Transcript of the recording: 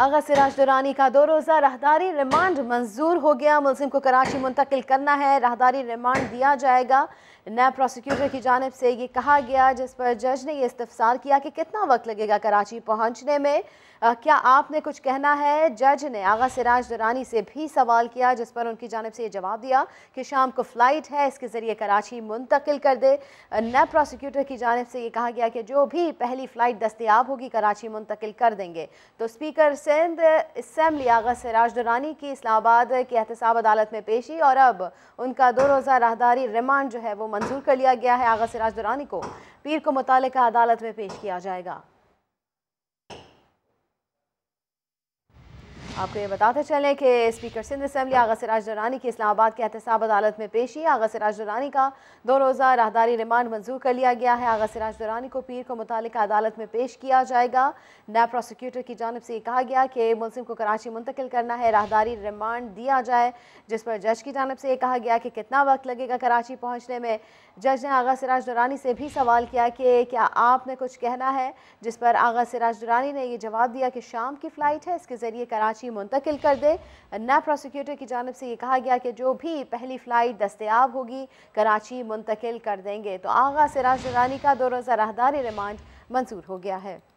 आगा सिराज दुरानी का दो रोज़ा राहदारी रिमांड मंजूर हो गया मुलिम को कराची मुंतकिल करना है राहदारी रिमांड दिया जाएगा नैब प्रोसिक्यूटर की जानब से ये कहा गया जिस पर जज ने यह इस्तफसार किया कि कितना वक्त लगेगा कराची पहुंचने में आ, क्या आपने कुछ कहना है जज ने आगा सिराज दुरानी से भी सवाल किया जिस पर उनकी जानब से ये जवाब दिया कि शाम को फ़्लाइट है इसके ज़रिए कराची मुंतकिल कर दे नैब प्रोसिक्यूटर की जानब से ये कहा गया कि जो भी पहली फ़्लाइट दस्तियाब होगी कराची मुंतकिल कर देंगे तो स्पीकर सिंध इसम्बली आगा सिराज दुरानी की इस्लामाबाद की एहतसाब अदालत में पेशी और अब उनका दो रोज़ा राहदारी रिमांड जो है वो मंजूर कर लिया गया है आगा सिराज दुरानी को पीर को मुतल अदालत में पेश किया जाएगा आपको ये बताते चलें कि स्पीकर सिंध असम्बली आगा सिराज दुरानी की इस्लामाबाद के एहतसाब अदालत में पेशी आगा सिराज दुरानी का दो रोज़ा राहदारी रिमांड मंजूर कर लिया गया है आगा सिराज दुरानी को पीर को मुतल अदालत में पेश किया जाएगा नया प्रोसिक्यूटर की जानब से कहा गया कि मुलिम को कराची मुंतकिल करना है राहदारी रिमांड दिया जाए जिस पर जज की जानब से कहा गया कि कितना वक्त लगेगा कराची पहुँचने में जज ने आगा सिराज दुरानी से भी सवाल किया कि क्या आपने कुछ कहना है जिस पर आगा सिराज दुरानी ने यह जवाब दिया कि शाम की फ़्लाइट है इसके ज़रिए कराची कराची मुंतकिल कर दे ना प्रोसिक्यूटर की जानब से ये कहा गया कि जो भी पहली फ़्लाइट दस्तियाब होगी कराची मुंतकिल कर देंगे तो आगा सिराज रानी का दो रोज़ा राहदारी रिमांड मंजूर हो गया है